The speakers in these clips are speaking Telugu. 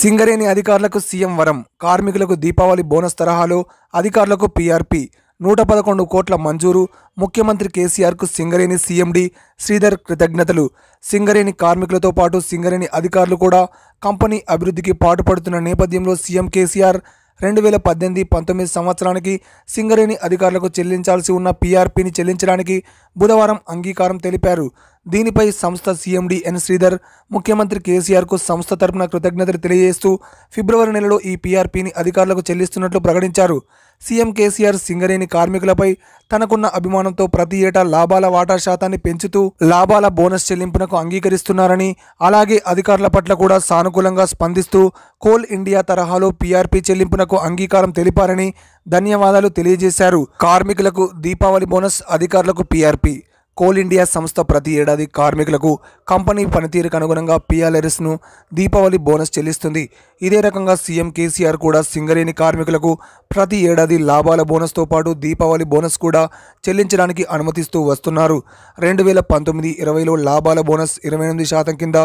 సింగరేణి అధికారులకు సీఎం వరం కార్మికులకు దీపావళి బోనస్ తరహాలో అధికారులకు పిఆర్పి నూట పదకొండు కోట్ల మంజూరు ముఖ్యమంత్రి కేసీఆర్కు సింగరేణి సీఎండి శ్రీధర్ కృతజ్ఞతలు సింగరేణి కార్మికులతో పాటు సింగరేణి అధికారులు కూడా కంపెనీ అభివృద్ధికి పాటుపడుతున్న నేపథ్యంలో సీఎం కేసీఆర్ రెండు వేల పద్దెనిమిది పంతొమ్మిది సంవత్సరానికి సింగరేణి అధికారులకు చెల్లించాల్సి ఉన్న పీఆర్పీని చెల్లించడానికి బుధవారం అంగీకారం తెలిపారు దీనిపై సంస్థ సీఎండీ ఎన్ శ్రీధర్ ముఖ్యమంత్రి కేసీఆర్కు సంస్థ తరపున కృతజ్ఞతలు తెలియజేస్తూ ఫిబ్రవరి నెలలో ఈ పీఆర్పీని అధికారులకు చెల్లిస్తున్నట్లు ప్రకటించారు సీఎం కేసీఆర్ సింగరేణి కార్మికులపై తనకున్న అభిమానంతో ప్రతి ఏటా లాభాల వాటా శాతాన్ని పెంచుతూ లాభాల బోనస్ చెల్లింపునకు అంగీకరిస్తున్నారని అలాగే అధికారుల పట్ల కూడా సానుకూలంగా స్పందిస్తూ కోల్ ఇండియా తరహాలో పీఆర్పీ చెల్లింపునకు అంగీకారం తెలిపారని ధన్యవాదాలు తెలియజేశారు కార్మికులకు దీపావళి బోనస్ అధికారులకు పీఆర్పీ కోల్ ఇండియా సంస్థ ప్రతి ఏడాది కార్మికులకు కంపెనీ పనితీరుకు అనుగుణంగా పిఆర్ఎస్ను దీపావళి బోనస్ చెల్లిస్తుంది ఇదే రకంగా సీఎం కేసీఆర్ కూడా సింగరేణి కార్మికులకు ప్రతి ఏడాది లాభాల బోనస్తో పాటు దీపావళి బోనస్ కూడా చెల్లించడానికి అనుమతిస్తూ వస్తున్నారు రెండు వేల పంతొమ్మిది ఇరవైలో లాభాల బోనస్ ఇరవై ఎనిమిది శాతం కింద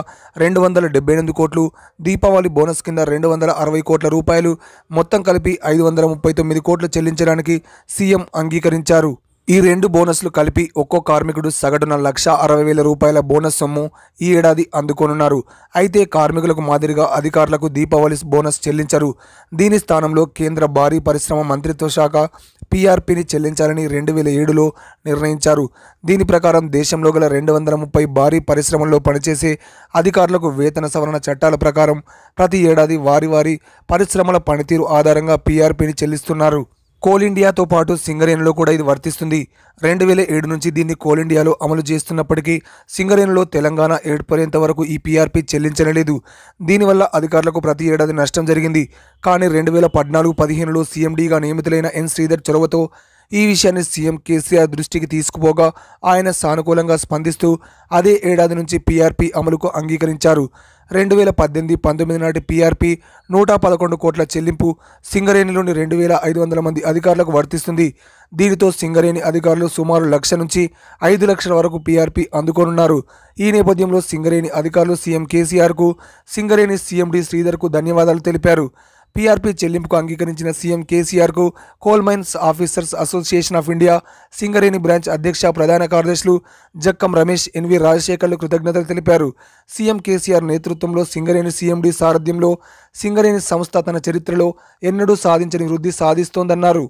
రెండు వందల డెబ్బై ఎనిమిది కోట్లు దీపావళి బోనస్ కింద రెండు వందల అరవై కోట్ల రూపాయలు మొత్తం కలిపి ఐదు వందల ముప్పై తొమ్మిది కోట్లు చెల్లించడానికి సీఎం అంగీకరించారు ఈ రెండు బోనస్లు కలిపి ఒక్కో కార్మికుడు సగటున లక్ష అరవై వేల రూపాయల బోనస్ సొమ్ము ఈ ఏడాది అందుకోనున్నారు అయితే కార్మికులకు మాదిరిగా అధికారులకు దీపావళి బోనస్ చెల్లించరు దీని స్థానంలో కేంద్ర భారీ పరిశ్రమ మంత్రిత్వ శాఖ పీఆర్పీని చెల్లించాలని రెండు వేల ఏడులో నిర్ణయించారు దీని ప్రకారం దేశంలో గల రెండు వందల ముప్పై భారీ పరిశ్రమల్లో పనిచేసే అధికారులకు వేతన సవరణ చట్టాల ప్రకారం ప్రతి ఏడాది వారి వారి పరిశ్రమల పనితీరు ఆధారంగా పీఆర్పీని చెల్లిస్తున్నారు కోల్ ఇండియాతో పాటు సింగరేణిలో కూడా ఇది వర్తిస్తుంది రెండు వేల ఏడు నుంచి దీన్ని కోల్ ఇండియాలో అమలు చేస్తున్నప్పటికీ సింగరేణిలో తెలంగాణ ఏర్పడేంత వరకు ఈ పీఆర్పీ చెల్లించలేదు దీనివల్ల అధికారులకు ప్రతి ఏడాది నష్టం జరిగింది కానీ రెండు వేల పద్నాలుగు పదిహేనులో సీఎండీగా నియమితులైన ఎన్ శ్రీధర్ చొరవతో ఈ విషయాన్ని సీఎం కేసీఆర్ దృష్టికి తీసుకుపోగా ఆయన సానుకూలంగా స్పందిస్తూ అదే ఏడాది నుంచి పీఆర్పీ అమలుకు అంగీకరించారు రెండు వేల పద్దెనిమిది పంతొమ్మిది నాటి పీఆర్పీ నూట పదకొండు కోట్ల చెల్లింపు సింగరేణిలోని రెండు వేల ఐదు వందల మంది అధికారులకు వర్తిస్తుంది దీనితో సింగరేణి అధికారులు సుమారు లక్ష నుంచి ఐదు లక్షల వరకు పీఆర్పీ అందుకోనున్నారు ఈ నేపథ్యంలో సింగరేణి అధికారులు సీఎం కేసీఆర్కు సింగరేణి సీఎండి శ్రీధర్కు ధన్యవాదాలు తెలిపారు పీఆర్పీ చెల్లింపుకు అంగీకరించిన సీఎం కేసీఆర్కు coal mines officers association of India Singareni branch అధ్యక్ష ప్రధాన కార్యదర్శులు జక్కం రమేష్ ఎన్వి రాజశేఖర్లు కృతజ్ఞతలు తెలిపారు సీఎం కేసీఆర్ నేతృత్వంలో సింగరేణి సీఎండి సారథ్యంలో సింగరేణి సంస్థ తన చరిత్రలో ఎన్నడూ సాధించని వృద్ధి సాధిస్తోందన్నారు